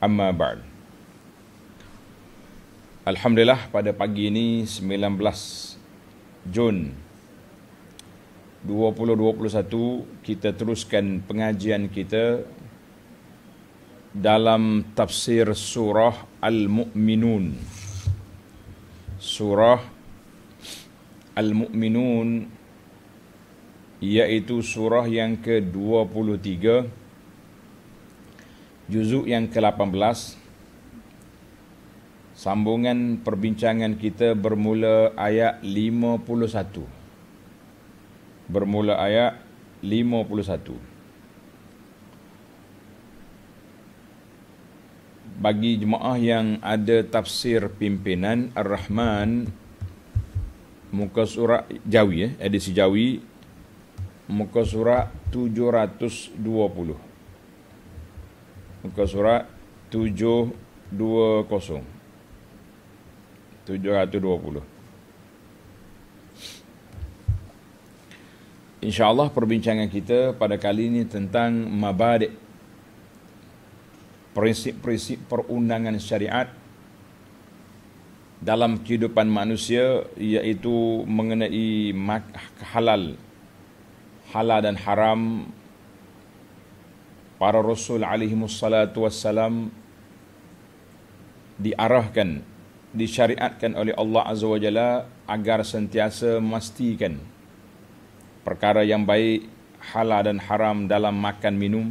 Amma Ba'd. Alhamdulillah pada pagi ini 19 Jun 2021 kita teruskan pengajian kita dalam tafsir surah Al-Mu'minun. Surah Al-Mu'minun iaitu surah yang ke-23 juzuk yang ke-18 sambungan perbincangan kita bermula ayat 51 bermula ayat 51 bagi jemaah yang ada tafsir pimpinan ar-rahman muka surat jawi eh edisi jawi muka surat 720 muka surat 720 720 InsyaAllah perbincangan kita pada kali ini tentang mabadik prinsip-prinsip perundangan syariat dalam kehidupan manusia iaitu mengenai halal halal dan haram para rasul alaihi Salatu wassalam diarahkan disyariatkan oleh Allah azza wajalla agar sentiasa memastikan perkara yang baik halal dan haram dalam makan minum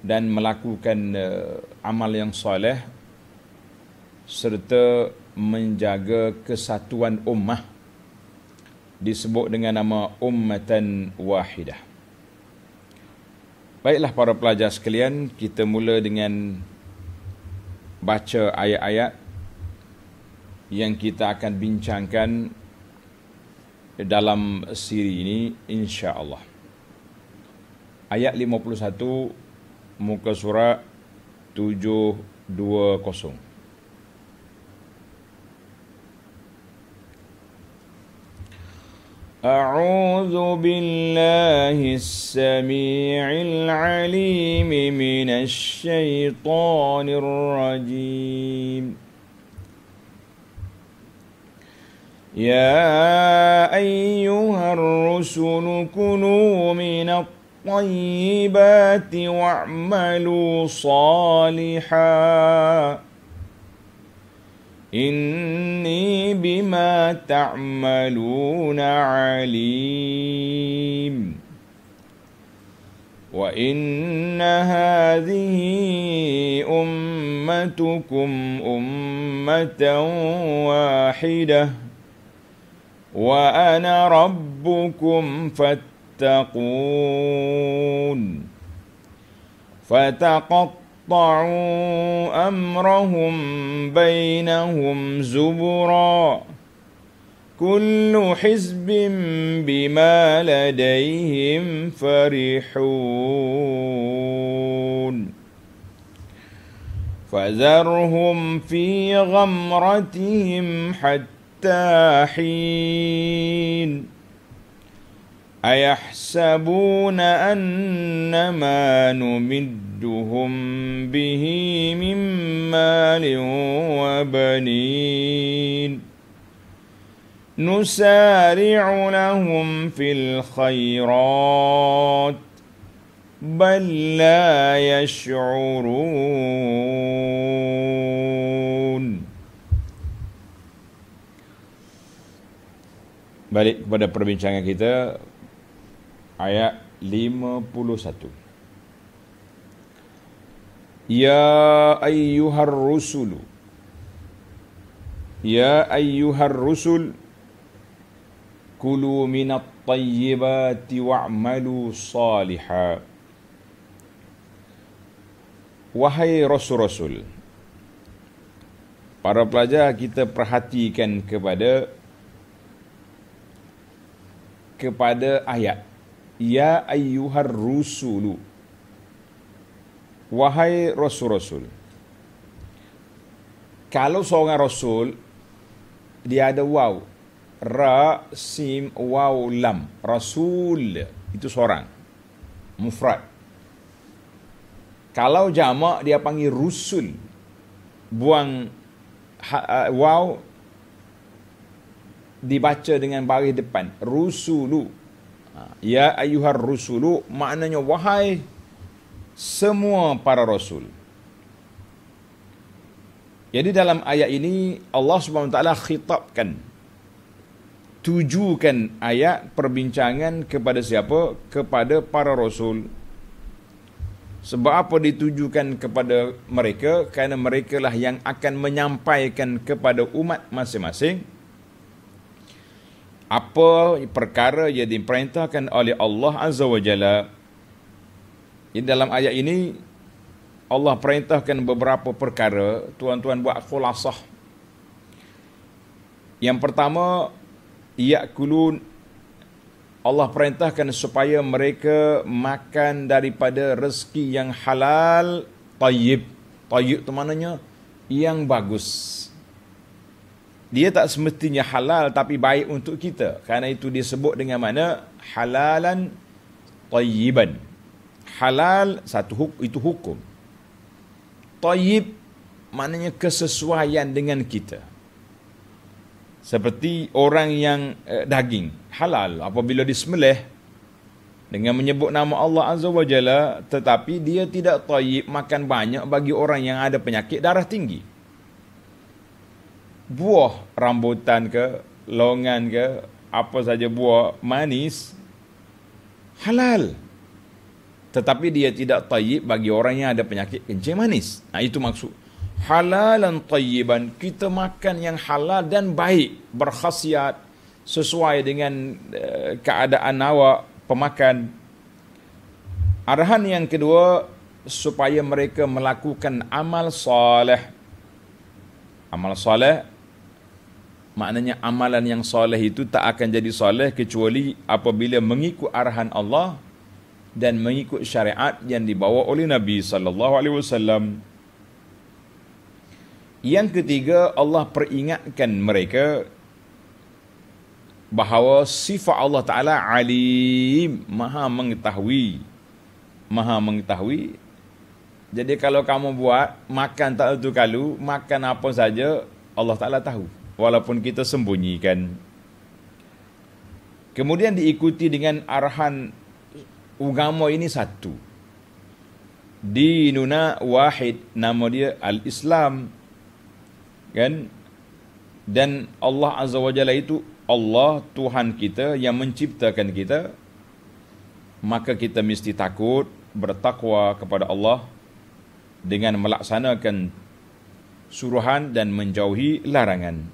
dan melakukan uh, amal yang soleh serta menjaga kesatuan ummah disebut dengan nama ummatan wahidah Baiklah para pelajar sekalian, kita mula dengan baca ayat-ayat yang kita akan bincangkan dalam siri ini insya-Allah. Ayat 51 muka surah 720. أعوذ بالله السميع العليم من الشيطان الرجيم يا أيها الرسل كنوا من الطيبات واعملوا صالحاً إني بما تعملون عليم وإن هذه أمتكم أمة واحدة وأنا ربكم فاتقون فتقطعوا قطعوا امرهم بينهم زبرا كل حزب بما لديهم فرحون فذرهم في غمرتهم حتى حين ايحسبون انما نمد أشدهم به من مال وبنين نسارع لهم في الخيرات بل لا يشعرون balik kepada perbincangan kita ayat 51 Ya ayyuhar rusul Ya ayyuhar rusul Kulu minat tayyibati wa'malu saliha Wahai rasul-rasul Para pelajar kita perhatikan kepada kepada ayat Ya ayuhar rusulu Wahai Rasul-Rasul Kalau seorang Rasul Dia ada waw Ra, sim, waw, lam Rasul Itu seorang Mufrad Kalau jama' dia panggil Rusul Buang ha, ha, waw Dibaca dengan baris depan Rusulu ha, Ya ayuhar rusulu Maknanya wahai semua para rasul. Jadi dalam ayat ini Allah Subhanahu taala khitabkan tujukan ayat perbincangan kepada siapa? Kepada para rasul. Sebab apa ditujukan kepada mereka? Kerana mereka lah yang akan menyampaikan kepada umat masing-masing apa perkara yang diperintahkan oleh Allah Azza wa Jalla jadi dalam ayat ini Allah perintahkan beberapa perkara tuan-tuan buat khulasah. Yang pertama yakulun Allah perintahkan supaya mereka makan daripada rezeki yang halal tayyib. Tayyib tu maknanya yang bagus. Dia tak semestinya halal tapi baik untuk kita. Karena itu disebut dengan mana? Halalan tayyiban halal satu hukum itu hukum. Tayyib maknanya kesesuaian dengan kita. Seperti orang yang eh, daging halal apabila disembelih dengan menyebut nama Allah Azza Wajalla, tetapi dia tidak tayyib makan banyak bagi orang yang ada penyakit darah tinggi. Buah rambutan ke, longan ke, apa saja buah manis halal tetapi dia tidak tayyib bagi orang yang ada penyakit kencing manis. Nah itu maksud halal dan tayyiban kita makan yang halal dan baik berkhasiat sesuai dengan uh, keadaan awak pemakan arahan yang kedua supaya mereka melakukan amal soleh amal soleh maknanya amalan yang soleh itu tak akan jadi soleh kecuali apabila mengikut arahan Allah dan mengikut syariat yang dibawa oleh Nabi sallallahu alaihi wasallam. Yang ketiga, Allah peringatkan mereka bahawa sifat Allah Taala alim, maha mengetahui. Maha mengetahui. Jadi kalau kamu buat makan tak tentu kalu, makan apa saja Allah Taala tahu walaupun kita sembunyikan. Kemudian diikuti dengan arahan agama ini satu. Dinuna wahid nama dia al-Islam. Kan? Dan Allah Azza wa Jalla itu Allah Tuhan kita yang menciptakan kita. Maka kita mesti takut bertakwa kepada Allah dengan melaksanakan suruhan dan menjauhi larangan.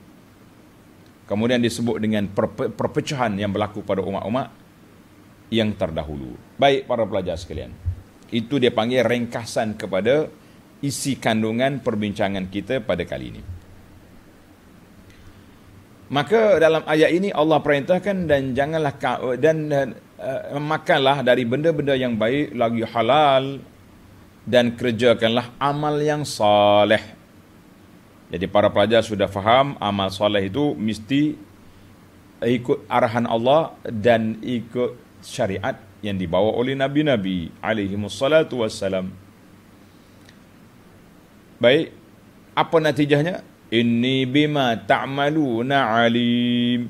Kemudian disebut dengan perpecahan yang berlaku pada umat-umat yang terdahulu. Baik para pelajar sekalian. Itu dia panggil ringkasan kepada isi kandungan perbincangan kita pada kali ini. Maka dalam ayat ini Allah perintahkan dan janganlah ka- dan uh, makanlah dari benda-benda yang baik lagi halal dan kerjakanlah amal yang saleh. Jadi para pelajar sudah faham amal saleh itu mesti ikut arahan Allah dan ikut syariat yang dibawa oleh Nabi-Nabi alaihi salatu wassalam. Baik, apa natijahnya? Ini bima ta'maluna alim.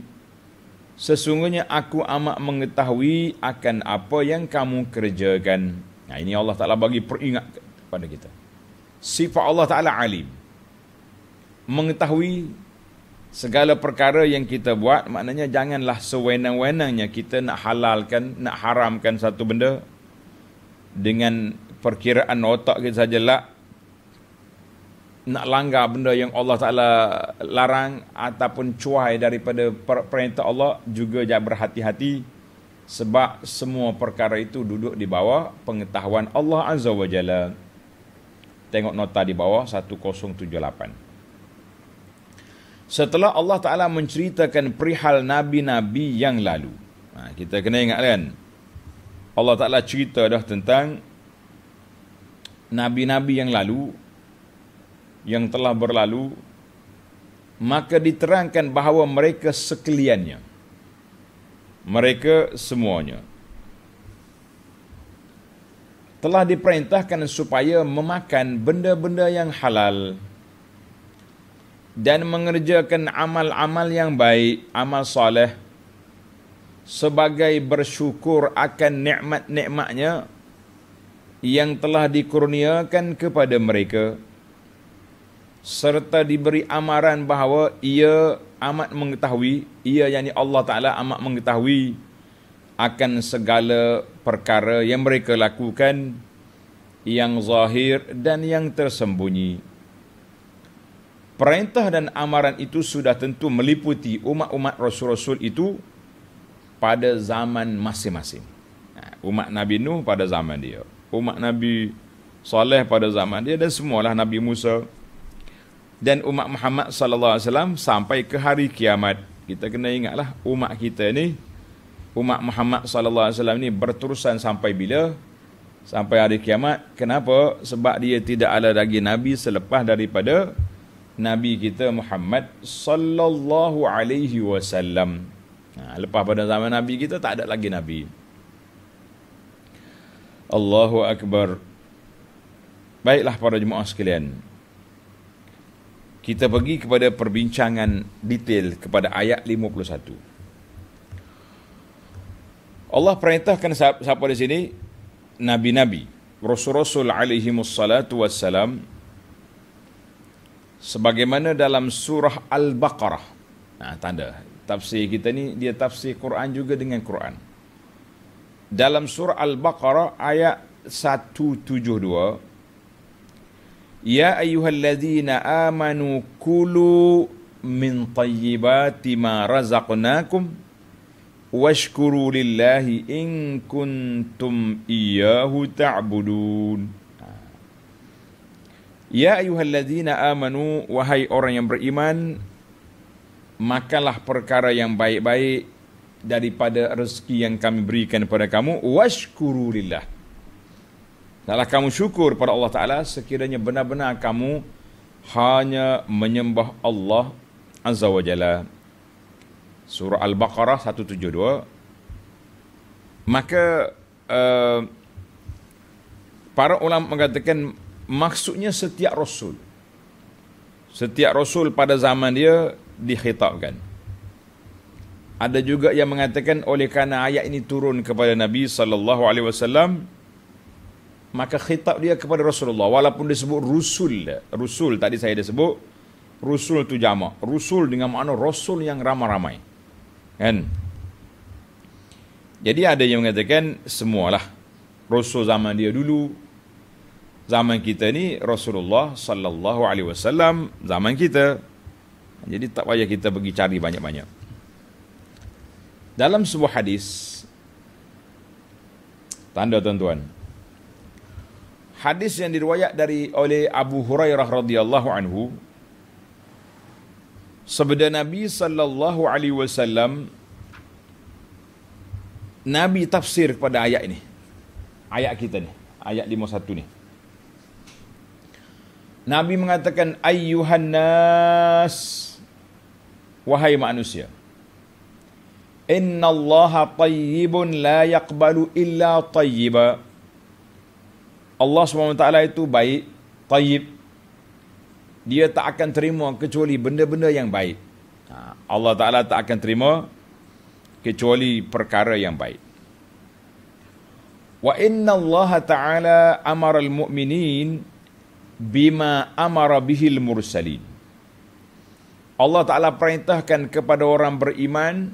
Sesungguhnya aku amat mengetahui akan apa yang kamu kerjakan. Nah ini Allah Ta'ala bagi peringat kepada kita. Sifat Allah Ta'ala alim. Mengetahui segala perkara yang kita buat maknanya janganlah sewenang-wenangnya kita nak halalkan nak haramkan satu benda dengan perkiraan otak kita sajalah nak langgar benda yang Allah Taala larang ataupun cuai daripada perintah Allah juga jangan berhati-hati sebab semua perkara itu duduk di bawah pengetahuan Allah Azza wa Jalla. Tengok nota di bawah 1078. Setelah Allah Ta'ala menceritakan perihal Nabi-Nabi yang lalu. Ha, kita kena ingat kan. Allah Ta'ala cerita dah tentang Nabi-Nabi yang lalu. Yang telah berlalu. Maka diterangkan bahawa mereka sekaliannya. Mereka semuanya. Telah diperintahkan supaya memakan benda-benda yang Halal dan mengerjakan amal-amal yang baik, amal soleh sebagai bersyukur akan nikmat-nikmatnya yang telah dikurniakan kepada mereka serta diberi amaran bahawa ia amat mengetahui ia yakni Allah Taala amat mengetahui akan segala perkara yang mereka lakukan yang zahir dan yang tersembunyi perintah dan amaran itu sudah tentu meliputi umat-umat rasul-rasul itu pada zaman masing-masing. Ha, umat Nabi Nuh pada zaman dia, umat Nabi Saleh pada zaman dia dan semualah Nabi Musa dan umat Muhammad sallallahu alaihi wasallam sampai ke hari kiamat. Kita kena ingatlah umat kita ni umat Muhammad sallallahu alaihi wasallam ni berterusan sampai bila? Sampai hari kiamat. Kenapa? Sebab dia tidak ada lagi nabi selepas daripada Nabi kita Muhammad sallallahu alaihi wasallam. Ha, lepas pada zaman Nabi kita tak ada lagi Nabi. Allahu akbar. Baiklah para jemaah sekalian. Kita pergi kepada perbincangan detail kepada ayat 51. Allah perintahkan siapa di sini? Nabi-nabi, rasul-rasul alaihi wassalam. -rasul sebagaimana dalam surah Al-Baqarah. Nah, ha, tanda. Tafsir kita ni dia tafsir Quran juga dengan Quran. Dalam surah Al-Baqarah ayat 172 Ya ayyuhallazina amanu kulu min tayyibati ma razaqnakum washkuru lillahi in kuntum iyyahu ta'budun. Ya ayuhalladzina amanu wahai orang yang beriman makalah perkara yang baik-baik daripada rezeki yang kami berikan kepada kamu washkuru lillah. Dalam kamu syukur pada Allah Taala sekiranya benar-benar kamu hanya menyembah Allah Azza wa Jalla. Surah Al-Baqarah 172. Maka uh, para ulama mengatakan maksudnya setiap rasul setiap rasul pada zaman dia dikhitabkan ada juga yang mengatakan oleh kerana ayat ini turun kepada Nabi saw, maka khitab dia kepada Rasulullah walaupun disebut rasul, rasul tadi saya dah sebut rusul tu jama, rasul dengan makna rasul yang ramai-ramai kan jadi ada yang mengatakan semualah rasul zaman dia dulu zaman kita ni Rasulullah sallallahu alaihi wasallam zaman kita. Jadi tak payah kita pergi cari banyak-banyak. Dalam sebuah hadis tanda tuan-tuan. Hadis yang diriwayat dari oleh Abu Hurairah radhiyallahu anhu sabda Nabi sallallahu alaihi wasallam Nabi tafsir kepada ayat ini. Ayat kita ni, ayat 51 ni. Nabi mengatakan ayyuhan nas wahai manusia innallaha tayyibun la yaqbalu illa tayyiba Allah SWT itu baik tayyib dia tak akan terima kecuali benda-benda yang baik ha, Allah Taala tak akan terima kecuali perkara yang baik wa Allah ta'ala amar al-mu'minin bima amara bihil mursalin Allah Taala perintahkan kepada orang beriman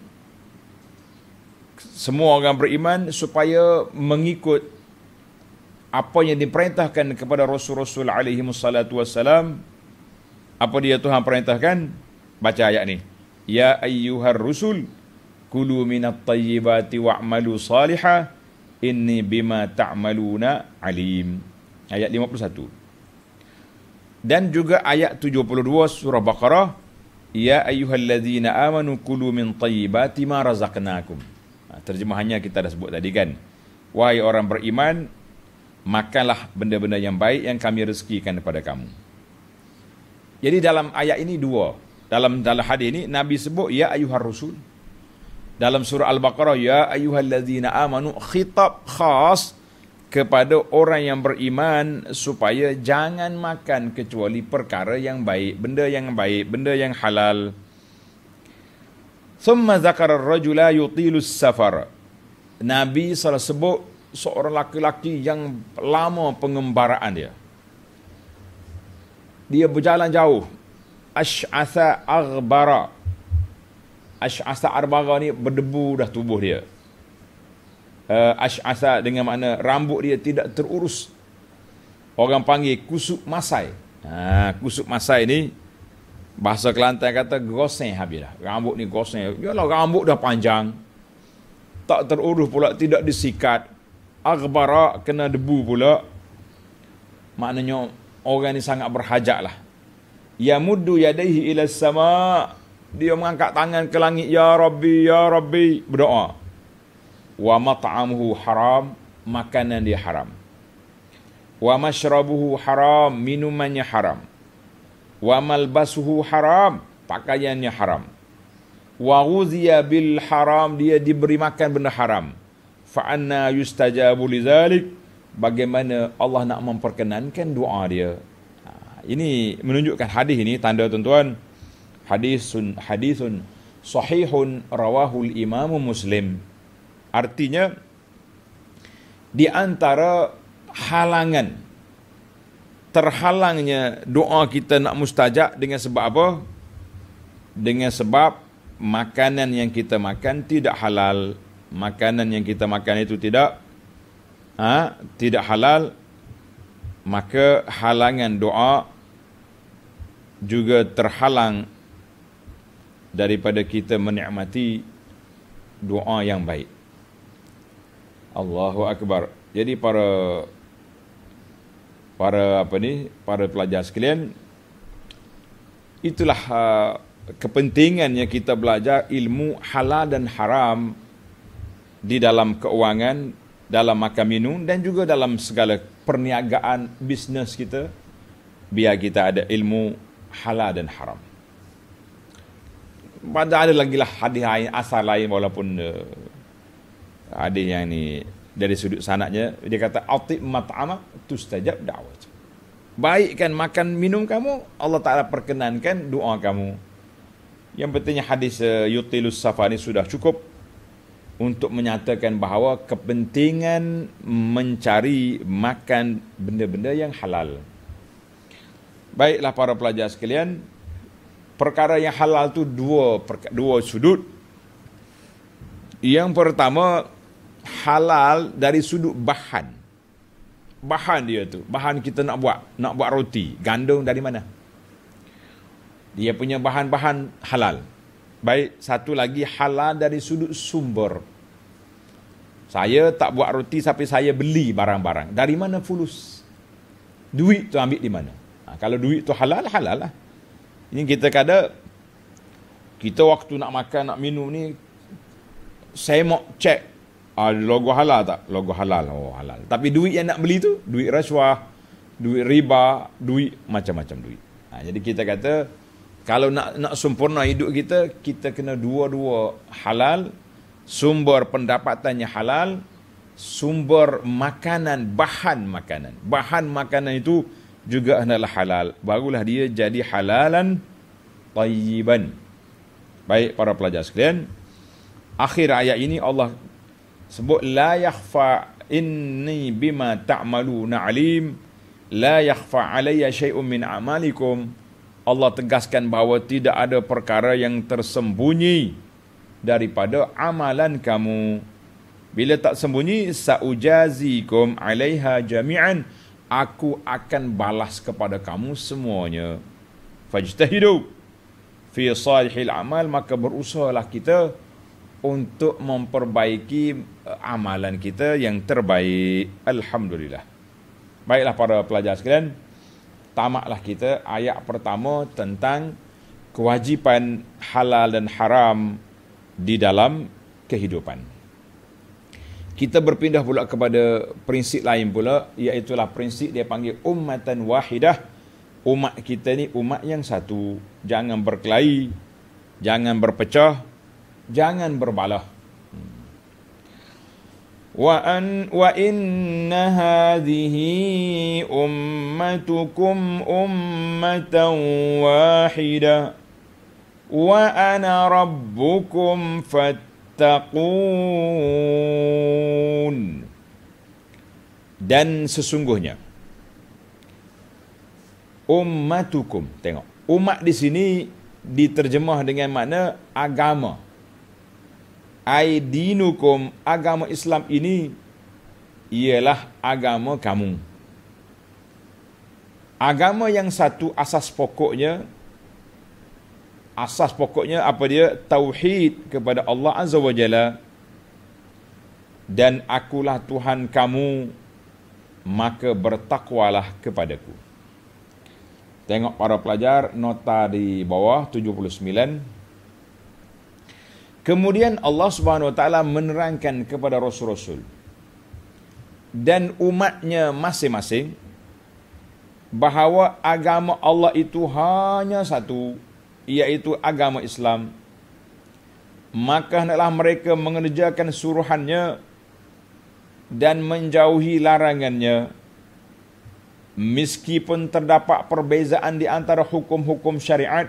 semua orang beriman supaya mengikut apa yang diperintahkan kepada Rasul-Rasul alaihi musallatu wasallam apa dia Tuhan perintahkan baca ayat ni ya ayyuhar rusul kulu minat tayyibati wa'malu salihah inni bima ta'maluna alim ayat 51 dan juga ayat 72 surah Baqarah ya ayyuhallazina amanu kulu min tayyibati ma razaqnakum ha, terjemahannya kita dah sebut tadi kan wahai orang beriman makanlah benda-benda yang baik yang kami rezekikan kepada kamu jadi dalam ayat ini dua dalam dalam hadis ini nabi sebut ya ayyuhar rusul dalam surah al-baqarah ya ayyuhallazina amanu khitab khas kepada orang yang beriman supaya jangan makan kecuali perkara yang baik, benda yang baik, benda yang halal. Thumma zakar ar-rajula yutilu safar Nabi salah sebut seorang laki-laki yang lama pengembaraan dia. Dia berjalan jauh. Ash'atha aghbara. Ash'atha arbara ni berdebu dah tubuh dia uh, eh, ash'asa dengan makna rambut dia tidak terurus. Orang panggil kusuk masai. Ha, kusuk masai ni bahasa Kelantan kata goseng habis dah. Rambut ni goseng. Yalah rambut dah panjang. Tak terurus pula tidak disikat. Aghbara kena debu pula. Maknanya orang ni sangat berhajat lah. Ya muddu yadaihi ila sama. Dia mengangkat tangan ke langit. Ya Rabbi, Ya Rabbi. Berdoa wa mat'amuhu haram makanan dia haram wa mashrabuhu haram minumannya haram wa malbasuhu haram pakaiannya haram wa ghuziya bil haram dia diberi makan benda haram fa anna yustajabu lizalik bagaimana Allah nak memperkenankan doa dia ha, ini menunjukkan hadis ini tanda tuan-tuan hadisun hadisun sahihun rawahul imamu muslim Artinya di antara halangan terhalangnya doa kita nak mustajab dengan sebab apa? Dengan sebab makanan yang kita makan tidak halal, makanan yang kita makan itu tidak ha, tidak halal maka halangan doa juga terhalang daripada kita menikmati doa yang baik. Allahu akbar. Jadi para para apa ni, para pelajar sekalian itulah uh, yang kita belajar ilmu halal dan haram di dalam keuangan, dalam makan minum dan juga dalam segala perniagaan bisnes kita biar kita ada ilmu halal dan haram. Pada ada lagi lah hadis lain, asal lain walaupun uh, ada yang ni dari sudut sanaknya dia kata atib mat'ama tustajab da'wat baikkan makan minum kamu Allah Taala perkenankan doa kamu yang pentingnya hadis uh, eh, yutilus safar ini sudah cukup untuk menyatakan bahawa kepentingan mencari makan benda-benda yang halal baiklah para pelajar sekalian perkara yang halal tu dua dua sudut yang pertama halal dari sudut bahan. Bahan dia tu, bahan kita nak buat, nak buat roti, gandum dari mana? Dia punya bahan-bahan halal. Baik, satu lagi halal dari sudut sumber. Saya tak buat roti sampai saya beli barang-barang. Dari mana fulus? Duit tu ambil di mana? Ha, kalau duit tu halal, halal lah. Ini kita kata, kita waktu nak makan, nak minum ni, saya mau cek Ah, logo halal tak? Logo halal. Oh, halal. Tapi duit yang nak beli tu, duit rasuah, duit riba, duit macam-macam duit. Ha, jadi kita kata, kalau nak nak sempurna hidup kita, kita kena dua-dua halal, sumber pendapatannya halal, sumber makanan, bahan makanan. Bahan makanan itu juga adalah halal. Barulah dia jadi halalan tayyiban. Baik para pelajar sekalian, akhir ayat ini Allah sebut la yakhfa inni bima ta'maluna alim la yakhfa alayya shay'un min amalikum Allah tegaskan bahawa tidak ada perkara yang tersembunyi daripada amalan kamu bila tak sembunyi saujazikum alaiha jami'an aku akan balas kepada kamu semuanya fajtahidu fi salihil amal maka berusahalah kita untuk memperbaiki eh, amalan kita yang terbaik. Alhamdulillah. Baiklah para pelajar sekalian, tamaklah kita ayat pertama tentang kewajipan halal dan haram di dalam kehidupan. Kita berpindah pula kepada prinsip lain pula, iaitu prinsip dia panggil ummatan wahidah. Umat kita ni umat yang satu. Jangan berkelahi, jangan berpecah, jangan berbalah wa an wa inna hadhihi ummatukum ummatan wahida wa ana rabbukum fattaqun dan sesungguhnya ummatukum tengok umat di sini diterjemah dengan makna agama aidinukum agama Islam ini ialah agama kamu. Agama yang satu asas pokoknya asas pokoknya apa dia tauhid kepada Allah Azza wa Jalla dan akulah Tuhan kamu maka bertakwalah kepadaku. Tengok para pelajar nota di bawah 79 Kemudian Allah Subhanahu Wa Taala menerangkan kepada Rasul-Rasul dan umatnya masing-masing bahawa agama Allah itu hanya satu iaitu agama Islam maka hendaklah mereka mengerjakan suruhannya dan menjauhi larangannya meskipun terdapat perbezaan di antara hukum-hukum syariat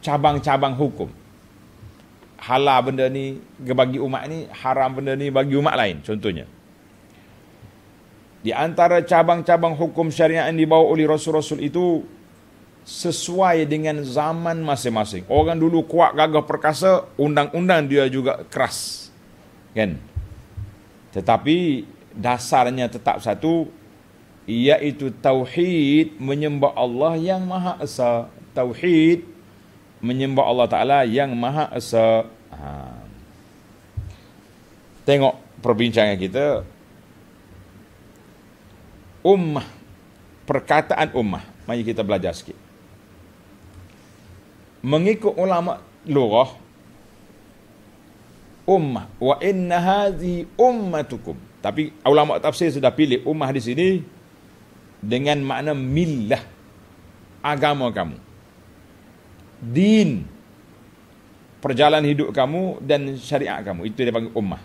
cabang-cabang hukum halal benda ni ke bagi umat ni, haram benda ni bagi umat lain contohnya. Di antara cabang-cabang hukum syariah yang dibawa oleh rasul-rasul itu sesuai dengan zaman masing-masing. Orang dulu kuat gagah perkasa, undang-undang dia juga keras. Kan? Tetapi dasarnya tetap satu iaitu tauhid menyembah Allah yang Maha Esa. Tauhid menyembah Allah Ta'ala yang maha esa. Ha. Tengok perbincangan kita. Ummah. Perkataan ummah. Mari kita belajar sikit. Mengikut ulama lurah. Ummah. Wa inna hazi ummatukum. Tapi ulama tafsir sudah pilih ummah di sini. Dengan makna millah. Agama kamu din perjalanan hidup kamu dan syariat kamu itu dia panggil ummah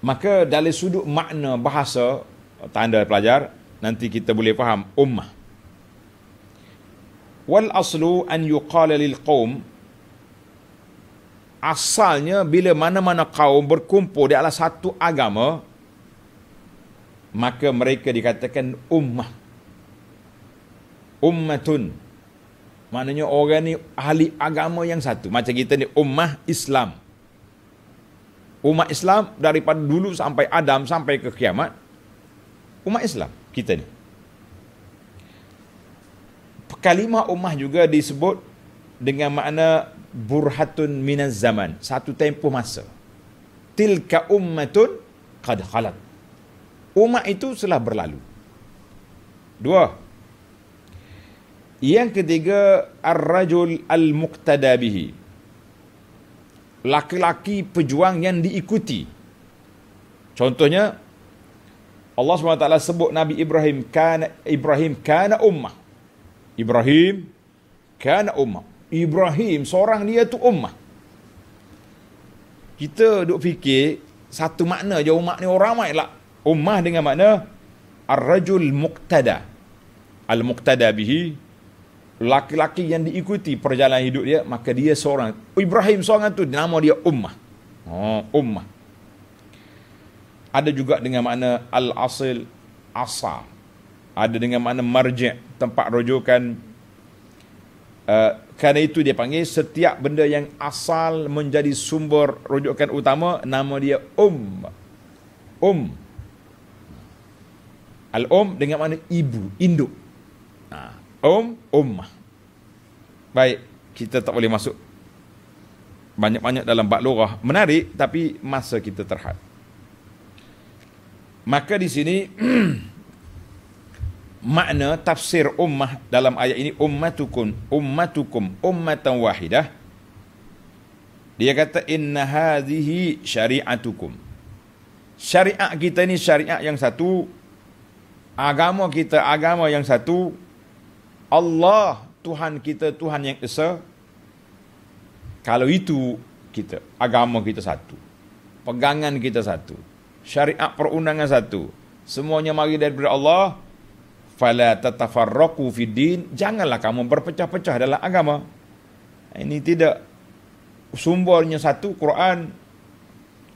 maka dari sudut makna bahasa tanda pelajar nanti kita boleh faham ummah wal aslu an yuqala lil qaum asalnya bila mana-mana kaum berkumpul di atas satu agama maka mereka dikatakan ummah ummatun Maknanya orang ni ahli agama yang satu. Macam kita ni ummah Islam. Umat Islam daripada dulu sampai Adam sampai ke kiamat. Umat Islam kita ni. Kalimah ummah juga disebut dengan makna burhatun minaz zaman. Satu tempoh masa. Tilka ummatun qad khalat. Umat itu telah berlalu. Dua, yang ketiga ar-rajul al-muqtada Laki-laki pejuang yang diikuti. Contohnya Allah SWT sebut Nabi Ibrahim kana Ibrahim kana ummah. Ibrahim kana ummah. Ibrahim seorang dia tu ummah. Kita duk fikir satu makna je ummah ni orang ramai lah. Ummah dengan makna ar-rajul muqtada. Al-muqtada bihi laki-laki yang diikuti perjalanan hidup dia maka dia seorang Ibrahim seorang tu nama dia ummah oh ummah ada juga dengan makna al-asil asa ada dengan makna marji' tempat rujukan uh, kerana itu dia panggil setiap benda yang asal menjadi sumber rujukan utama nama dia um um al um dengan makna ibu induk nah. Om ummah. Baik, kita tak boleh masuk banyak-banyak dalam bab lorah. Menarik tapi masa kita terhad. Maka di sini makna tafsir ummah dalam ayat ini ummatukum ummatukum ummatan wahidah dia kata inna hadhihi syari'atukum syariat kita ni syariat yang satu agama kita agama yang satu Allah Tuhan kita Tuhan yang esa. Kalau itu kita agama kita satu. Pegangan kita satu. Syariat perundangan satu. Semuanya mari daripada Allah. Fala tatafarraqu fi din. Janganlah kamu berpecah-pecah dalam agama. Ini tidak sumbernya satu Quran.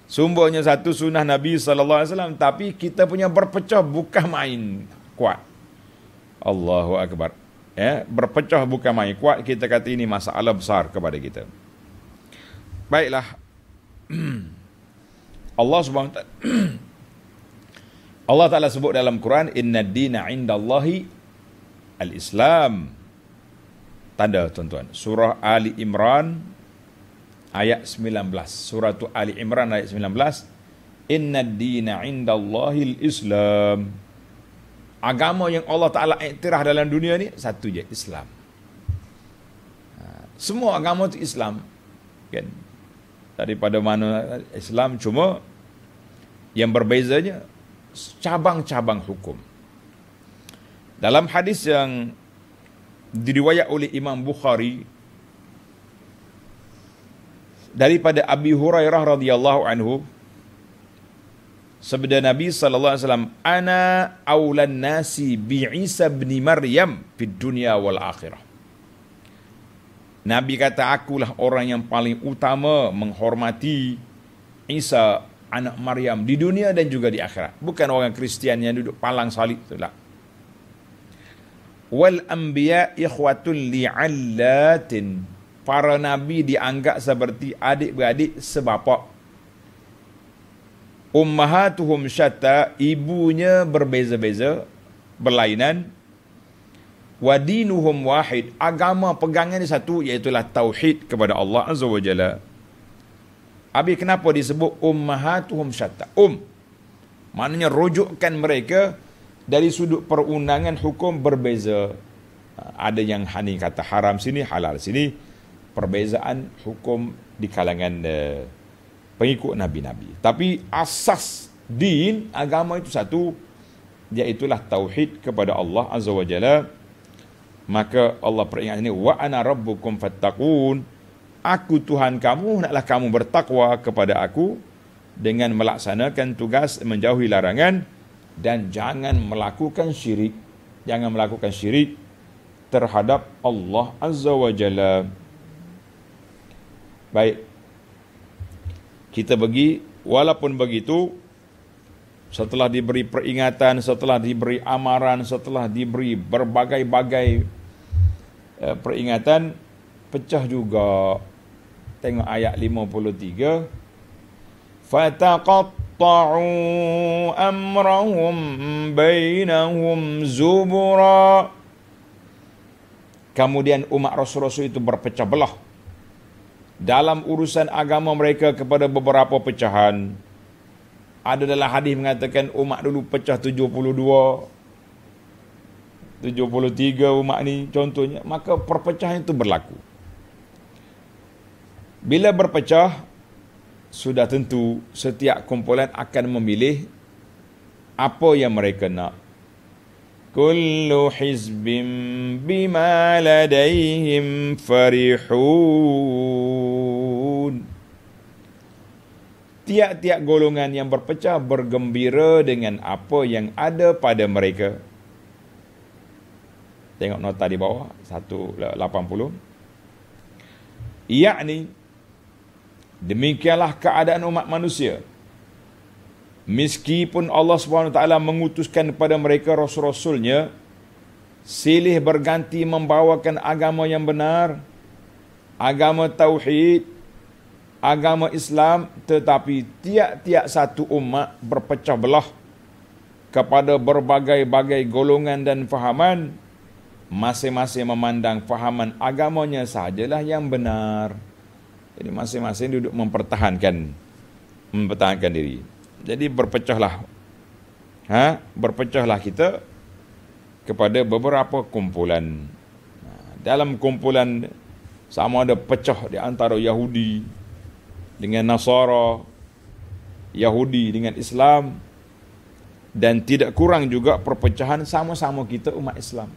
Sumbernya satu sunnah Nabi sallallahu alaihi wasallam tapi kita punya berpecah bukan main kuat. Allahu akbar ya, berpecah bukan main kuat kita kata ini masalah besar kepada kita baiklah Allah Subhanahu Allah Taala sebut dalam Quran inna dina indallahi al-islam tanda tuan-tuan surah ali imran ayat 19 surah ali imran ayat 19 inna dina indallahi al-islam agama yang Allah Ta'ala iktirah dalam dunia ni satu je Islam ha, semua agama tu Islam kan daripada mana Islam cuma yang berbezanya cabang-cabang hukum dalam hadis yang diriwayat oleh Imam Bukhari daripada Abi Hurairah radhiyallahu anhu Sabda Nabi sallallahu alaihi wasallam, "Ana awlan nasi bi Isa bin Maryam fid dunya wal akhirah." Nabi kata, "Akulah orang yang paling utama menghormati Isa anak Maryam di dunia dan juga di akhirat." Bukan orang Kristian yang duduk palang salib tu lah. Wal anbiya ikhwatul li'allatin. Para nabi dianggap seperti adik-beradik sebapak ummahatuhum syatta ibunya berbeza-beza berlainan wa dinuhum wahid agama pegangan satu iaitu tauhid kepada Allah azza wajalla Abi kenapa disebut ummahatuhum syatta um maknanya rujukkan mereka dari sudut perundangan hukum berbeza ada yang hani kata haram sini halal sini perbezaan hukum di kalangan uh, pengikut nabi-nabi. Tapi asas din agama itu satu iaitu tauhid kepada Allah Azza Wajalla. Maka Allah peringat ini wa ana rabbukum fattaqun. Aku Tuhan kamu, hendaklah kamu bertakwa kepada aku dengan melaksanakan tugas menjauhi larangan dan jangan melakukan syirik. Jangan melakukan syirik terhadap Allah Azza Wajalla. Baik, kita bagi walaupun begitu setelah diberi peringatan setelah diberi amaran setelah diberi berbagai-bagai eh, peringatan pecah juga tengok ayat 53 fataqattu amrahum bainahum zubura kemudian umat rasul-rasul itu berpecah belah dalam urusan agama mereka kepada beberapa pecahan. Ada dalam hadis mengatakan umat dulu pecah 72, 73 umat ni contohnya. Maka perpecahan itu berlaku. Bila berpecah, sudah tentu setiap kumpulan akan memilih apa yang mereka nak. كل حزب بما لديهم فرحون Tiap-tiap golongan yang berpecah bergembira dengan apa yang ada pada mereka. Tengok nota di bawah, 180. Ia ni, demikianlah keadaan umat manusia. Meskipun Allah SWT mengutuskan kepada mereka rasul-rasulnya, silih berganti membawakan agama yang benar, agama Tauhid, agama Islam, tetapi tiap-tiap satu umat berpecah belah kepada berbagai-bagai golongan dan fahaman, masing-masing memandang fahaman agamanya sajalah yang benar. Jadi masing-masing duduk mempertahankan mempertahankan diri jadi berpecahlah ha berpecahlah kita kepada beberapa kumpulan ha, dalam kumpulan sama ada pecah di antara Yahudi dengan Nasara Yahudi dengan Islam dan tidak kurang juga perpecahan sama-sama kita umat Islam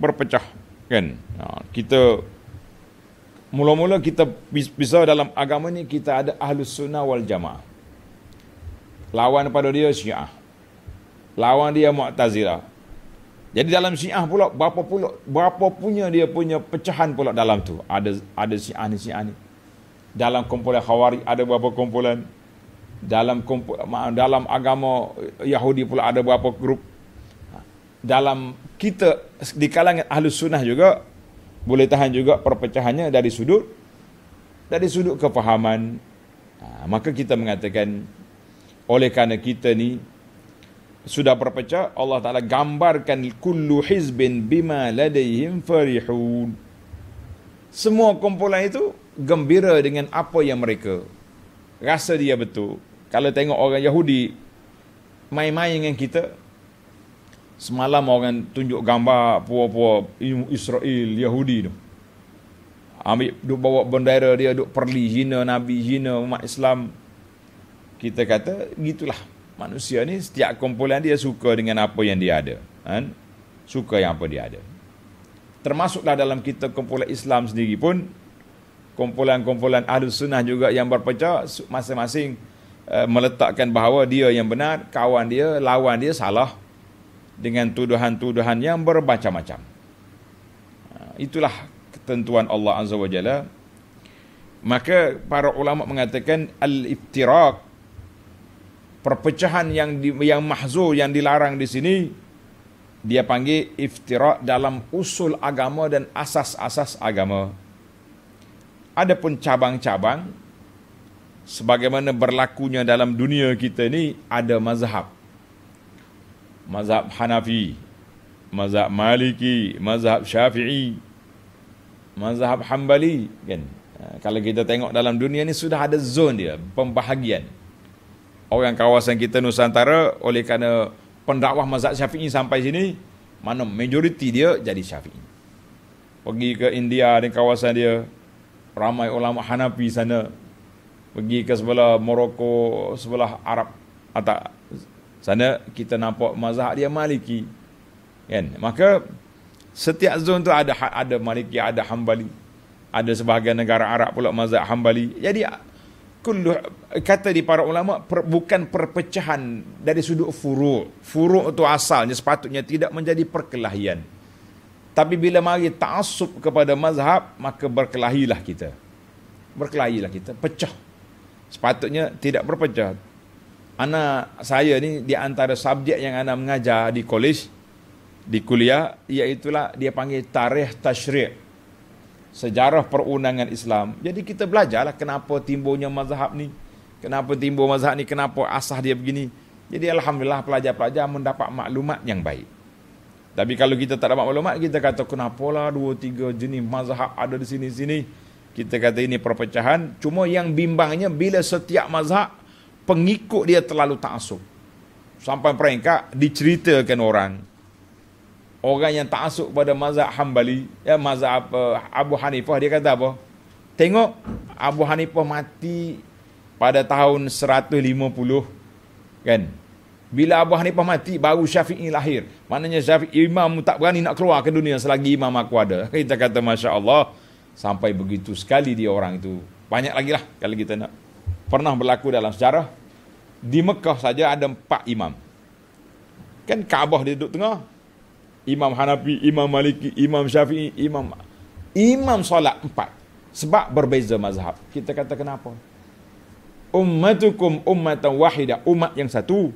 berpecah kan ha, kita mula-mula kita bisa dalam agama ni kita ada ahlus sunnah wal jamaah Lawan pada dia Syiah. Lawan dia Mu'tazilah. Jadi dalam Syiah pula berapa pula berapa punya dia punya pecahan pula dalam tu. Ada ada Syiah ni Syiah ni. Dalam kumpulan Khawari ada berapa kumpulan. Dalam kumpulan, dalam agama Yahudi pula ada berapa grup. Ha. Dalam kita di kalangan Ahlus Sunnah juga boleh tahan juga perpecahannya dari sudut dari sudut kefahaman. Ha, maka kita mengatakan oleh kerana kita ni sudah berpecah, Allah Ta'ala gambarkan kullu hizbin bima ladayhim farihun. Semua kumpulan itu gembira dengan apa yang mereka rasa dia betul. Kalau tengok orang Yahudi main-main dengan kita, semalam orang tunjuk gambar puak-puak Israel Yahudi tu. Ambil duk bawa bendera dia duk perli hina Nabi, hina umat Islam kita kata gitulah manusia ni setiap kumpulan dia suka dengan apa yang dia ada kan suka yang apa dia ada termasuklah dalam kita kumpulan Islam sendiri pun kumpulan-kumpulan ahlus sunnah juga yang berpecah masing-masing uh, meletakkan bahawa dia yang benar kawan dia lawan dia salah dengan tuduhan-tuduhan yang berbaca-macam ah, itulah ketentuan Allah azza wajalla maka para ulama mengatakan al-iftiraq perpecahan yang di, yang mahzur yang dilarang di sini dia panggil iftira dalam usul agama dan asas-asas agama. Adapun cabang-cabang sebagaimana berlakunya dalam dunia kita ini ada mazhab. Mazhab Hanafi, mazhab Maliki, mazhab Syafi'i, mazhab Hambali kan. Ha, kalau kita tengok dalam dunia ni sudah ada zon dia, pembahagian orang kawasan kita Nusantara oleh kerana pendakwah mazhab Syafi'i sampai sini, mana majoriti dia jadi Syafi'i. Pergi ke India dan kawasan dia, ramai ulama Hanafi sana. Pergi ke sebelah Morocco, sebelah Arab atau sana kita nampak mazhab dia Maliki. Kan? Maka setiap zon tu ada ada Maliki, ada Hambali. Ada sebahagian negara Arab pula mazhab Hambali. Jadi kullu kata di para ulama per, bukan perpecahan dari sudut furu' furu' itu asalnya sepatutnya tidak menjadi perkelahian tapi bila mari ta'assub kepada mazhab maka berkelahilah kita berkelahilah kita pecah sepatutnya tidak berpecah ana saya ni di antara subjek yang ana mengajar di kolej di kuliah iaitu dia panggil tarikh tasyri' sejarah perundangan Islam. Jadi kita belajarlah kenapa timbulnya mazhab ni. Kenapa timbul mazhab ni, kenapa asah dia begini. Jadi Alhamdulillah pelajar-pelajar mendapat maklumat yang baik. Tapi kalau kita tak dapat maklumat, kita kata kenapa lah dua tiga jenis mazhab ada di sini-sini. Kita kata ini perpecahan. Cuma yang bimbangnya bila setiap mazhab, pengikut dia terlalu tak asuh. Sampai peringkat diceritakan orang orang yang tak masuk pada mazhab Hambali, ya mazhab Abu Hanifah dia kata apa? Tengok Abu Hanifah mati pada tahun 150 kan. Bila Abu Hanifah mati baru Syafi'i lahir. Maknanya Syafi'i imam tak berani nak keluar ke dunia selagi imam aku ada. Kita kata masya-Allah sampai begitu sekali dia orang itu. Banyak lagi lah kalau kita nak pernah berlaku dalam sejarah di Mekah saja ada empat imam. Kan Kaabah dia duduk tengah, Imam Hanafi, Imam Maliki, Imam Syafi'i, Imam Imam solat empat. Sebab berbeza mazhab. Kita kata kenapa? Ummatukum ummatan wahida. Umat yang satu.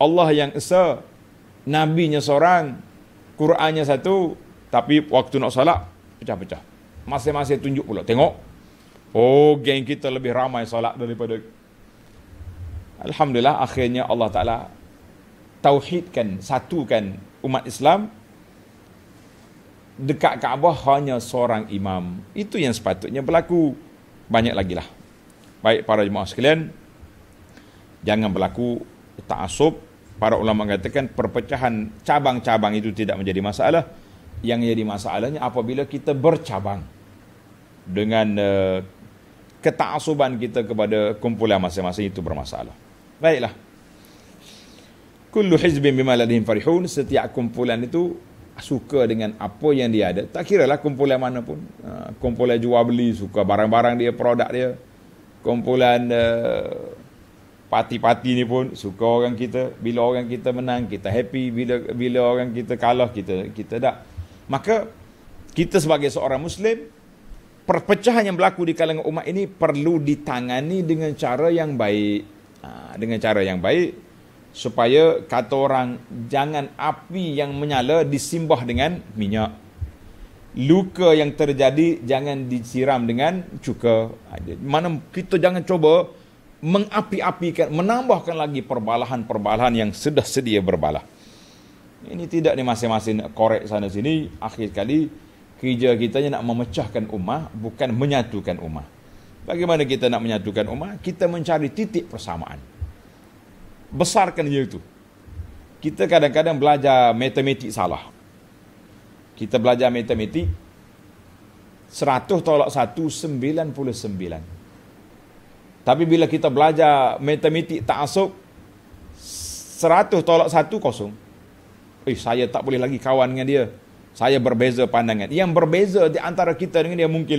Allah yang esa. Nabinya seorang. Qurannya satu. Tapi waktu nak solat, pecah-pecah. Masing-masing tunjuk pula. Tengok. Oh, geng kita lebih ramai solat daripada... Alhamdulillah, akhirnya Allah Ta'ala tauhidkan, satukan umat Islam dekat Kaabah hanya seorang imam. Itu yang sepatutnya berlaku. Banyak lagi lah. Baik para jemaah sekalian, jangan berlaku ta'asub. Para ulama mengatakan perpecahan cabang-cabang itu tidak menjadi masalah. Yang jadi masalahnya apabila kita bercabang dengan uh, eh, ketaksuban kita kepada kumpulan masing-masing itu bermasalah. Baiklah kullu hizbin bima ladihim farihun setiap kumpulan itu suka dengan apa yang dia ada tak kiralah kumpulan mana pun ha, kumpulan jual beli suka barang-barang dia produk dia kumpulan eh, parti-parti ni pun suka orang kita bila orang kita menang kita happy bila bila orang kita kalah kita kita tak maka kita sebagai seorang muslim perpecahan yang berlaku di kalangan umat ini perlu ditangani dengan cara yang baik ha, dengan cara yang baik supaya kata orang jangan api yang menyala disimbah dengan minyak luka yang terjadi jangan disiram dengan cuka ha, mana kita jangan cuba mengapi-apikan menambahkan lagi perbalahan-perbalahan yang sudah sedia berbalah ini tidak di masing-masing korek sana sini akhir kali kerja kita nak memecahkan umat bukan menyatukan umat bagaimana kita nak menyatukan umat kita mencari titik persamaan besarkan dia itu. Kita kadang-kadang belajar matematik salah. Kita belajar matematik 100 tolak 1 99. Tapi bila kita belajar matematik ta'assub 100 tolak 1 kosong. Eh saya tak boleh lagi kawan dengan dia. Saya berbeza pandangan. Yang berbeza di antara kita dengan dia mungkin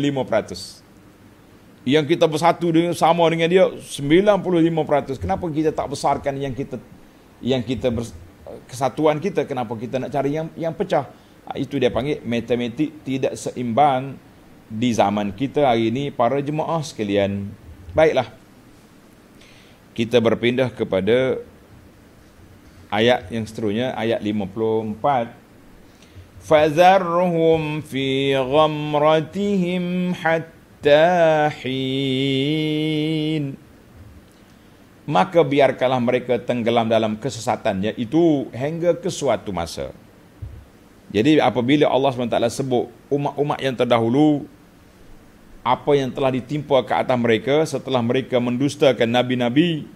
yang kita bersatu dengan sama dengan dia 95%. Kenapa kita tak besarkan yang kita yang kita bers, kesatuan kita? Kenapa kita nak cari yang yang pecah? Ah, itu dia panggil matematik tidak seimbang di zaman kita hari ini para jemaah sekalian. Baiklah. Kita berpindah kepada ayat yang seterusnya ayat 54 fazarhum fi ghamratihim hatta mufattahin maka biarkanlah mereka tenggelam dalam kesesatan iaitu hingga ke suatu masa jadi apabila Allah SWT sebut umat-umat yang terdahulu apa yang telah ditimpa ke atas mereka setelah mereka mendustakan nabi-nabi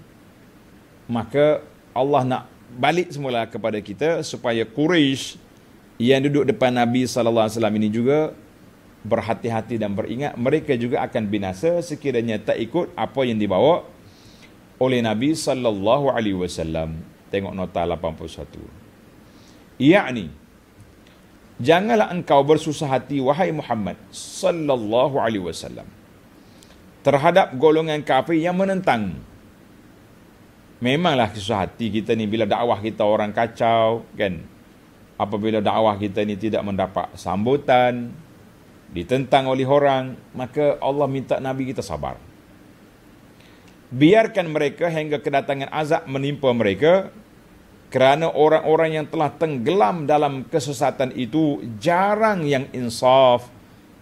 maka Allah nak balik semula kepada kita supaya Quraisy yang duduk depan Nabi sallallahu alaihi wasallam ini juga berhati-hati dan beringat mereka juga akan binasa sekiranya tak ikut apa yang dibawa oleh Nabi sallallahu alaihi wasallam. Tengok nota 81. Yakni janganlah engkau bersusah hati wahai Muhammad sallallahu alaihi wasallam terhadap golongan kafir yang menentang. Memanglah susah hati kita ni bila dakwah kita orang kacau, kan? Apabila dakwah kita ni tidak mendapat sambutan, ditentang oleh orang, maka Allah minta Nabi kita sabar. Biarkan mereka hingga kedatangan azab menimpa mereka kerana orang-orang yang telah tenggelam dalam kesesatan itu jarang yang insaf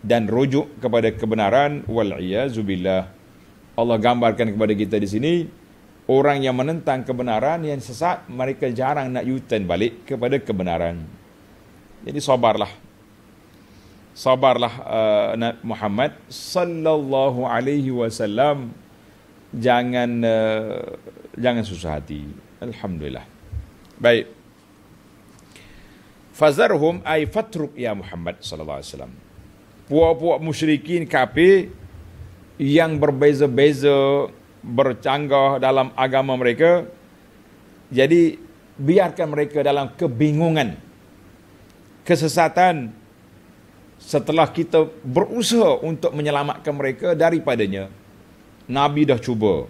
dan rujuk kepada kebenaran wal iazubillah. Allah gambarkan kepada kita di sini orang yang menentang kebenaran yang sesat mereka jarang nak yuten balik kepada kebenaran. Jadi sabarlah sabarlah uh, Muhammad sallallahu alaihi wasallam jangan uh, jangan susah hati alhamdulillah baik fazarhum ay fatruk ya Muhammad sallallahu alaihi wasallam puak-puak musyrikin kafir yang berbeza-beza bercanggah dalam agama mereka jadi biarkan mereka dalam kebingungan kesesatan setelah kita berusaha untuk menyelamatkan mereka daripadanya nabi dah cuba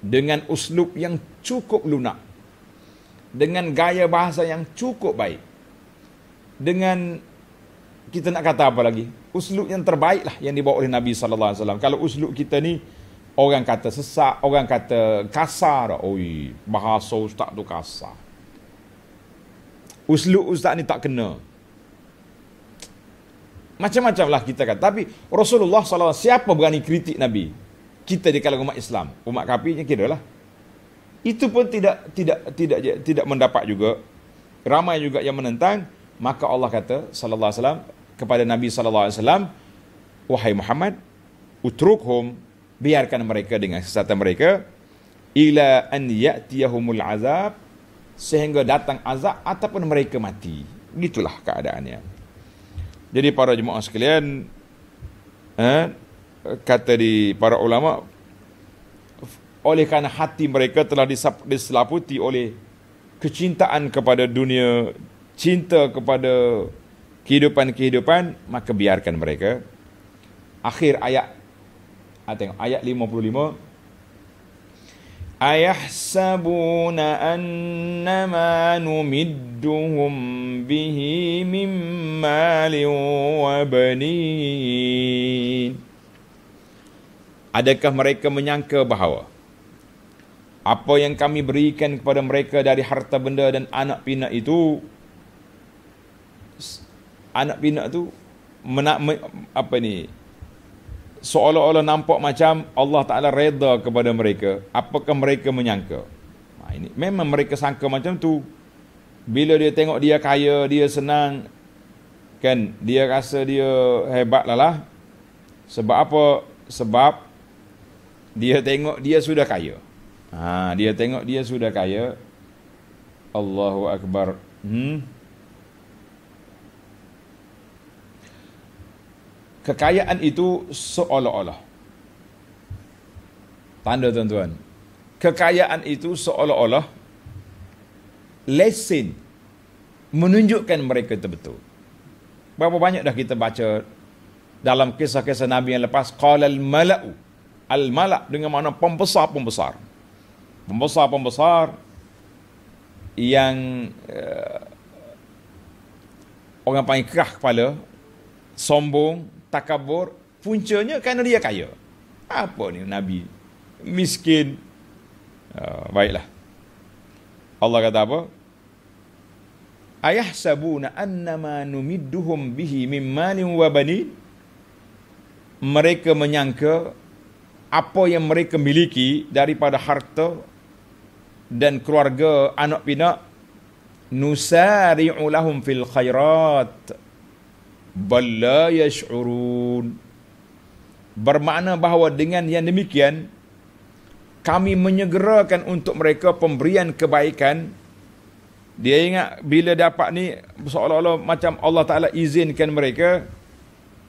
dengan uslub yang cukup lunak dengan gaya bahasa yang cukup baik dengan kita nak kata apa lagi uslub yang terbaik lah yang dibawa oleh nabi sallallahu alaihi wasallam kalau uslub kita ni orang kata sesak orang kata kasar oi bahasa ustaz tu kasar uslub ustaz ni tak kena macam-macam lah kita kata. Tapi Rasulullah SAW, siapa berani kritik Nabi? Kita di kalangan umat Islam. Umat kapinya kira lah. Itu pun tidak tidak tidak tidak mendapat juga. Ramai juga yang menentang. Maka Allah kata SAW kepada Nabi SAW, Wahai Muhammad, utrukhum, biarkan mereka dengan sesatan mereka. Ila an ya'tiyahumul azab, sehingga datang azab ataupun mereka mati. Itulah keadaannya. Jadi para jemaah sekalian eh, kata di para ulama oleh kerana hati mereka telah diselaputi oleh kecintaan kepada dunia, cinta kepada kehidupan-kehidupan, maka biarkan mereka. Akhir ayat, ah, tengok ayat 55, أيحسبون أنما نمدهم به من مال وبنين Adakah mereka menyangka bahawa apa yang kami berikan kepada mereka dari harta benda dan anak pinak itu anak pinak itu mena, apa ni seolah-olah nampak macam Allah Ta'ala reda kepada mereka, apakah mereka menyangka? Ha, ini Memang mereka sangka macam tu. Bila dia tengok dia kaya, dia senang, kan dia rasa dia hebat lah lah. Sebab apa? Sebab dia tengok dia sudah kaya. Ha, dia tengok dia sudah kaya. Allahu Akbar. Hmm? kekayaan itu seolah-olah. Tanda tuan-tuan. Kekayaan itu seolah-olah lesin menunjukkan mereka itu betul. Berapa banyak dah kita baca dalam kisah-kisah Nabi yang lepas. Qalal mala'u. Al mala' dengan mana pembesar-pembesar. Pembesar-pembesar yang uh, orang panggil kerah kepala, sombong, takabur puncanya kerana dia kaya apa ni nabi miskin oh, baiklah Allah kata apa ayah sabuna annama numidduhum bihi min malin wa bani mereka menyangka apa yang mereka miliki daripada harta dan keluarga anak pinak nusari'u lahum fil khairat bal la yash'urun bermakna bahawa dengan yang demikian kami menyegerakan untuk mereka pemberian kebaikan dia ingat bila dapat ni seolah-olah macam Allah Taala izinkan mereka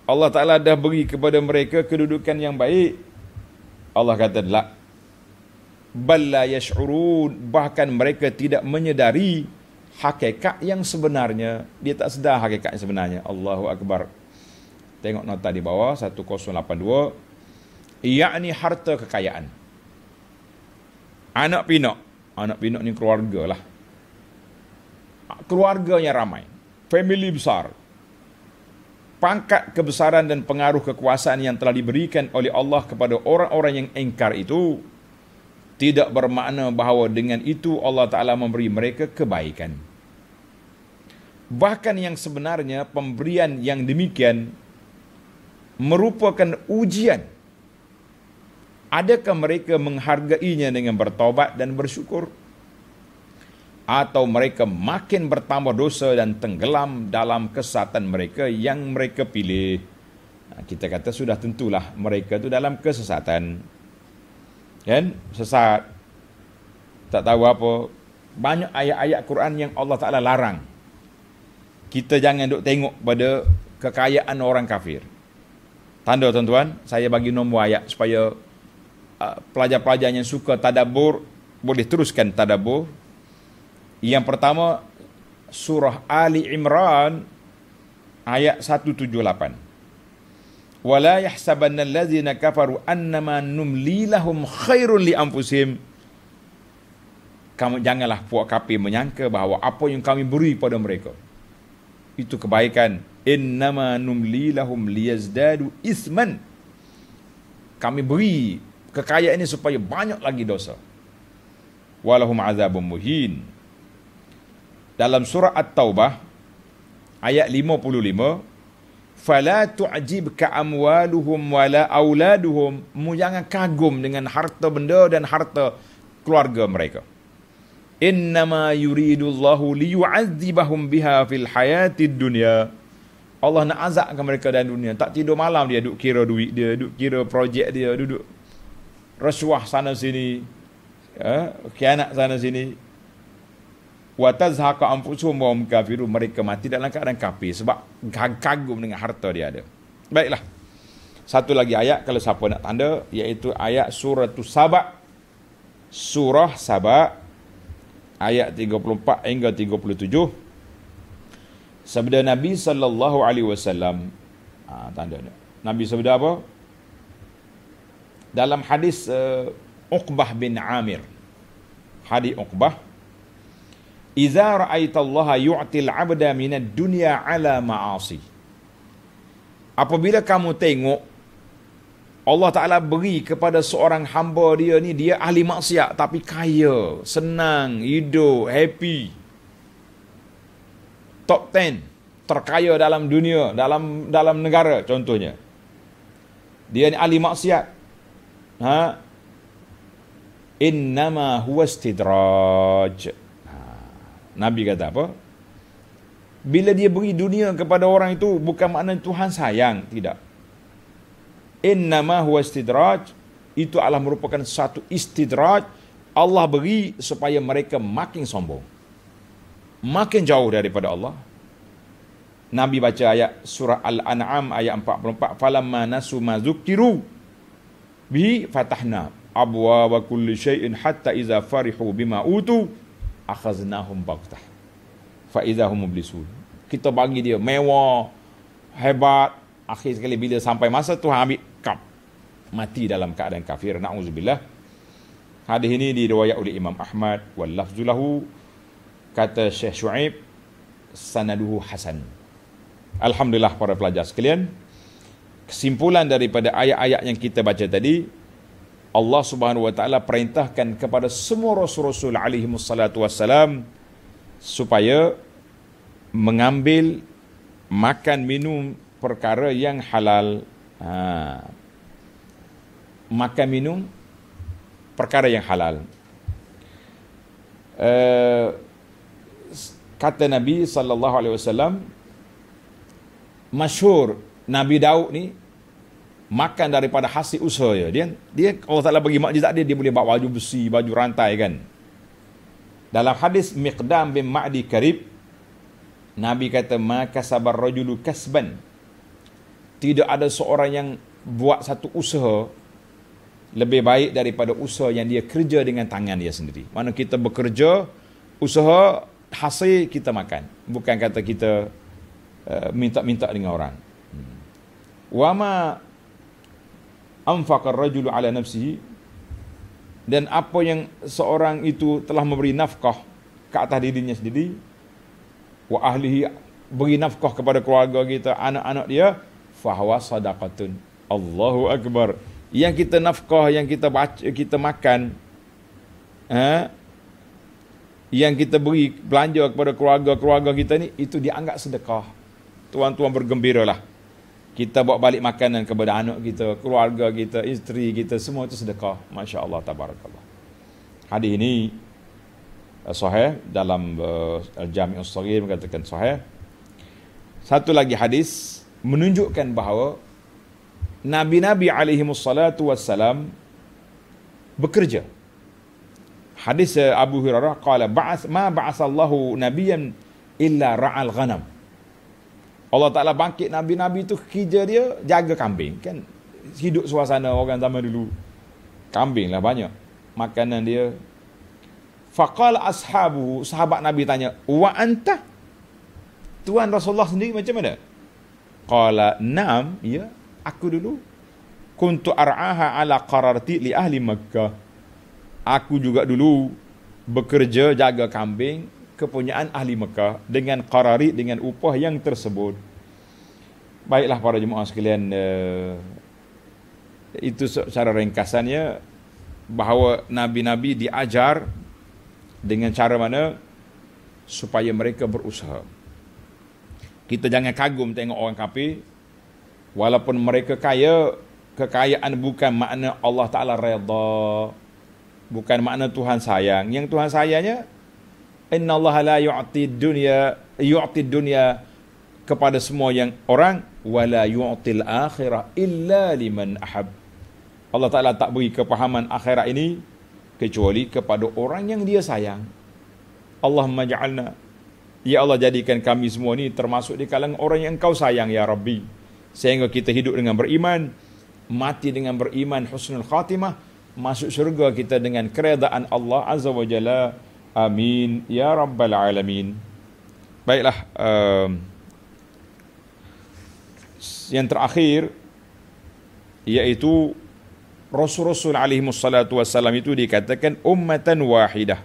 Allah Taala dah beri kepada mereka kedudukan yang baik Allah kata la bal la yash'urun bahkan mereka tidak menyedari hakikat yang sebenarnya dia tak sedar hakikat yang sebenarnya Allahu akbar tengok nota di bawah 1082 yakni harta kekayaan anak pinak anak pinak ni keluarga lah keluarganya ramai family besar pangkat kebesaran dan pengaruh kekuasaan yang telah diberikan oleh Allah kepada orang-orang yang engkar itu tidak bermakna bahawa dengan itu Allah Ta'ala memberi mereka kebaikan. Bahkan yang sebenarnya pemberian yang demikian merupakan ujian. Adakah mereka menghargainya dengan bertobat dan bersyukur? Atau mereka makin bertambah dosa dan tenggelam dalam kesatan mereka yang mereka pilih? Kita kata sudah tentulah mereka itu dalam kesesatan. Kesesatan kan sesat tak tahu apa banyak ayat-ayat Quran yang Allah Taala larang kita jangan duk tengok pada kekayaan orang kafir tanda tuan-tuan saya bagi nombor ayat supaya ah, pelajar-pelajar yang suka tadabur boleh teruskan tadabur yang pertama surah Ali Imran ayat 178 ولا يحسبن الذين كفروا انما نملي لهم خير لانفسهم kamu janganlah puak kapi menyangka bahawa apa yang kami beri pada mereka itu kebaikan innama numli lahum liyazdadu isman kami beri kekayaan ini supaya banyak lagi dosa walahum azabum muhin dalam surah at-taubah ayat 55 fala tu'jib ka amwaluhum wala auladuhum mu jangan kagum dengan harta benda dan harta keluarga mereka innama yuridullahu liyu'adzibahum biha fil hayatid dunya Allah nak azabkan mereka dalam dunia tak tidur malam dia duk kira duit dia duk kira projek dia duduk rasuah sana sini ya eh, khianat sana sini wa tazhaqa anfusuhum wa kafirun mereka mati dalam keadaan kafir sebab kagum dengan harta dia ada. Baiklah. Satu lagi ayat kalau siapa nak tanda iaitu ayat surah tu Surah Sabak ayat 34 hingga 37. Sabda Nabi sallallahu alaihi wasallam. Ah tanda dia. Nabi sabda apa? Dalam hadis uh, Uqbah bin Amir. Hadis Uqbah Iza Allah yu'til 'abda minad dunya 'ala ma'asi. Apabila kamu tengok Allah Ta'ala beri kepada seorang hamba dia ni, dia ahli maksiat tapi kaya, senang, hidup, happy. Top 10 terkaya dalam dunia, dalam dalam negara contohnya. Dia ni ahli maksiat. Ha? Innama huwa istidraj. Nabi kata apa? Bila dia beri dunia kepada orang itu bukan makna Tuhan sayang, tidak. Innama huwa istidraj itu adalah merupakan satu istidraj Allah beri supaya mereka makin sombong. Makin jauh daripada Allah. Nabi baca ayat surah Al-An'am ayat 44 falamma nasu ma zukiru bi fatahna abwa wa kulli shayin hatta iza farihu bima utu akhaznahum baghtah fa idahum mublisun kita bagi dia mewah hebat akhir sekali bila sampai masa tu ambil kap mati dalam keadaan kafir naudzubillah hadis ini diriwayat oleh Imam Ahmad wal lafzulahu kata Syekh Shu'aib sanaduhu hasan alhamdulillah para pelajar sekalian kesimpulan daripada ayat-ayat yang kita baca tadi Allah Subhanahu wa taala perintahkan kepada semua rasul-rasul alaihi wassalatu wassalam supaya mengambil makan minum perkara yang halal. Ha. Makan minum perkara yang halal. Uh, kata Nabi sallallahu alaihi wasallam masyhur Nabi Daud ni makan daripada hasil usaha dia. Dia Allah Taala bagi mukjizat dia dia boleh bawa baju besi, baju rantai kan. Dalam hadis Miqdam bin Ma'di Karib Nabi kata maka sabar rajulu kasban. Tidak ada seorang yang buat satu usaha lebih baik daripada usaha yang dia kerja dengan tangan dia sendiri. Mana kita bekerja, usaha hasil kita makan. Bukan kata kita uh, minta-minta dengan orang. Hmm. Wama anfaqar rajulu ala nafsihi dan apa yang seorang itu telah memberi nafkah ke atas dirinya sendiri wa ahlihi beri nafkah kepada keluarga kita anak-anak dia fahwa sadaqatun Allahu akbar yang kita nafkah yang kita baca, kita makan ha? yang kita beri belanja kepada keluarga-keluarga kita ni itu dianggap sedekah tuan-tuan bergembiralah kita bawa balik makanan kepada anak kita, keluarga kita, isteri kita, semua itu sedekah. Masya Allah, tabarakallah. Hadis ini uh, sahih dalam uh, eh, Al-Jami' Al-Sahir mengatakan sahih. Satu lagi hadis menunjukkan bahawa Nabi-Nabi alaihi salatu wassalam bekerja. Hadis eh, Abu Hurairah kala ba'as, ma ba'asallahu nabiyan illa ra'al ghanam. Allah Ta'ala bangkit Nabi-Nabi tu kerja dia jaga kambing. Kan hidup suasana orang zaman dulu. Kambing lah banyak. Makanan dia. Faqal ashabu, sahabat Nabi tanya, Wa anta? Tuan Rasulullah sendiri macam mana? Qala nam, ya, aku dulu. Kuntu ar'aha ala qararti li ahli Makkah. Aku juga dulu bekerja jaga kambing kepunyaan ahli Mekah dengan qarari dengan upah yang tersebut. Baiklah para jemaah sekalian eh, itu secara ringkasannya bahawa nabi-nabi diajar dengan cara mana supaya mereka berusaha. Kita jangan kagum tengok orang kapi walaupun mereka kaya kekayaan bukan makna Allah Taala reda bukan makna Tuhan sayang yang Tuhan sayangnya innallaha la yu'ti dunia yu'ti dunia kepada semua yang orang wala yu'til akhirah illa liman ahab. Allah Ta'ala tak beri kepahaman akhirat ini kecuali kepada orang yang dia sayang. Allah maja'alna. Ya Allah jadikan kami semua ini termasuk di kalangan orang yang engkau sayang ya Rabbi. Sehingga kita hidup dengan beriman, mati dengan beriman, husnul khatimah, masuk syurga kita dengan keredaan Allah Azza wajalla. Amin ya Rabbal Alamin. Baiklah. Baiklah. Ehm, yang terakhir yaitu Rasul-Rasul alaihi salatu wassalam itu dikatakan ummatan wahidah.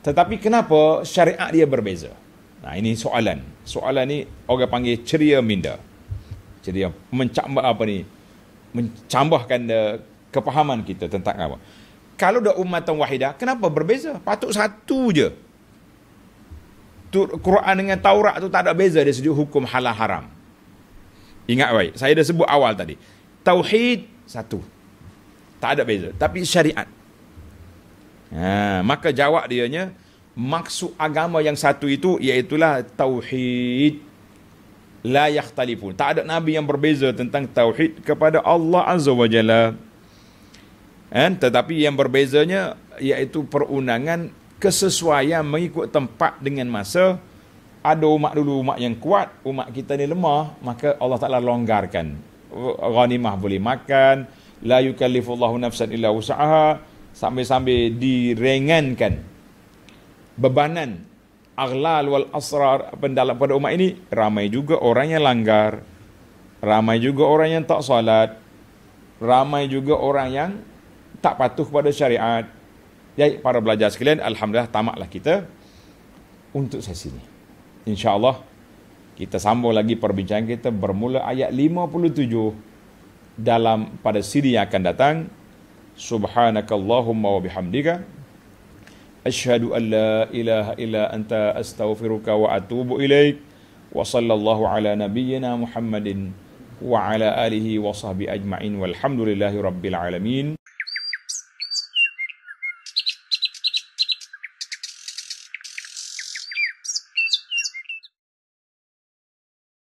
Tetapi kenapa syariat dia berbeza? Nah ini soalan. Soalan ni orang panggil ceria minda. Ceria mencambah apa ni? Mencambahkan uh, kepahaman kita tentang apa. Kalau dah ummatan wahidah, kenapa berbeza? Patut satu je. Quran dengan Taurat tu tak ada beza dari segi hukum halal haram. Ingat baik, saya dah sebut awal tadi. Tauhid satu. Tak ada beza, tapi syariat. Ha, maka jawab dianya maksud agama yang satu itu iaitu tauhid la yakhtalifun. Tak ada nabi yang berbeza tentang tauhid kepada Allah Azza wa Jalla. Kan? Tetapi yang berbezanya iaitu perundangan kesesuaian mengikut tempat dengan masa ada umat dulu umat yang kuat, umat kita ni lemah, maka Allah Taala longgarkan. Ghanimah boleh makan, la yukallifullahu nafsan illa wus'aha sambil-sambil direngankan bebanan aghlal wal asrar pendalam pada umat ini ramai juga orang yang langgar ramai juga orang yang tak solat ramai juga orang yang tak patuh pada syariat ya para pelajar sekalian alhamdulillah tamatlah kita untuk sesi ini insyaAllah kita sambung lagi perbincangan kita bermula ayat 57 dalam pada siri yang akan datang. Subhanakallahumma wa bihamdika. Ashadu an la ilaha illa anta astaghfiruka wa atubu ilaik. Wa sallallahu ala nabiyyina Muhammadin wa ala alihi wa sahbihi ajma'in. Walhamdulillahi rabbil alamin.